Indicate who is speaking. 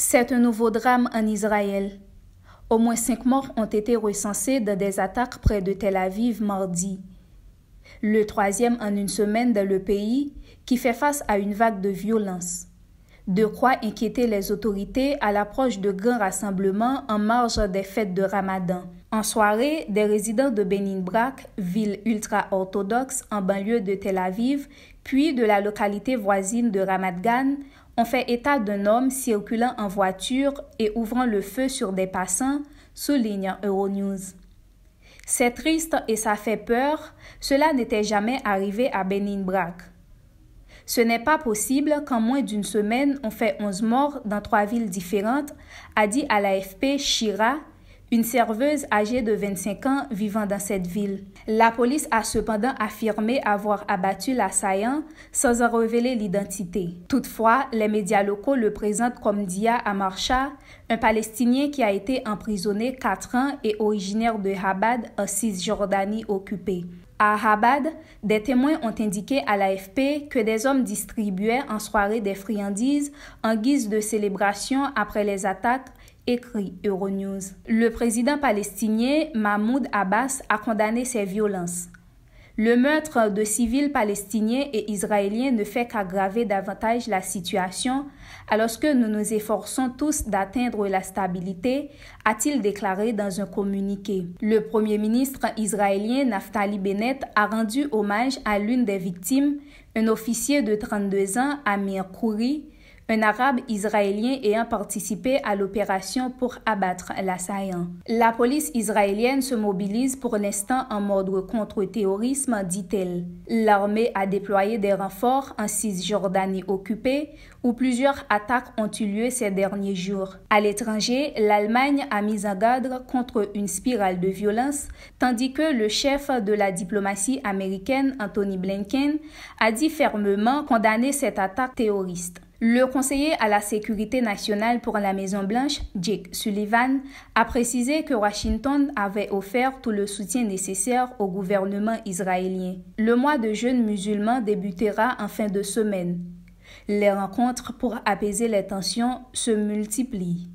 Speaker 1: C'est un nouveau drame en Israël. Au moins cinq morts ont été recensés dans des attaques près de Tel Aviv mardi. Le troisième en une semaine dans le pays qui fait face à une vague de violence. De quoi inquiéter les autorités à l'approche de grands rassemblements en marge des fêtes de Ramadan. En soirée, des résidents de Benin Brak, ville ultra-orthodoxe en banlieue de Tel Aviv, puis de la localité voisine de Ramat on fait état d'un homme circulant en voiture et ouvrant le feu sur des passants, souligne Euronews. C'est triste et ça fait peur, cela n'était jamais arrivé à Benin Brac. Ce n'est pas possible qu'en moins d'une semaine, on fait onze morts dans trois villes différentes, a dit à l'AFP Shira, une serveuse âgée de 25 ans vivant dans cette ville. La police a cependant affirmé avoir abattu l'assaillant sans en révéler l'identité. Toutefois, les médias locaux le présentent comme Dia Amarcha, un Palestinien qui a été emprisonné quatre ans et originaire de Habad en Cisjordanie occupée. À Habad, des témoins ont indiqué à l'AFP que des hommes distribuaient en soirée des friandises en guise de célébration après les attaques écrit Euronews. Le président palestinien Mahmoud Abbas a condamné ces violences. Le meurtre de civils palestiniens et israéliens ne fait qu'aggraver davantage la situation alors que nous nous efforçons tous d'atteindre la stabilité, a-t-il déclaré dans un communiqué. Le Premier ministre israélien Naftali Bennett a rendu hommage à l'une des victimes, un officier de 32 ans, Amir Kouri, un Arabe israélien ayant participé à l'opération pour abattre l'assaillant. La police israélienne se mobilise pour l'instant en mode contre-terrorisme, dit-elle. L'armée a déployé des renforts en Cisjordanie occupée, où plusieurs attaques ont eu lieu ces derniers jours. À l'étranger, l'Allemagne a mis en garde contre une spirale de violence, tandis que le chef de la diplomatie américaine, Anthony Blinken, a dit fermement condamner cette attaque terroriste. Le conseiller à la sécurité nationale pour la Maison-Blanche, Jake Sullivan, a précisé que Washington avait offert tout le soutien nécessaire au gouvernement israélien. Le mois de jeunes musulmans débutera en fin de semaine. Les rencontres pour apaiser les tensions se multiplient.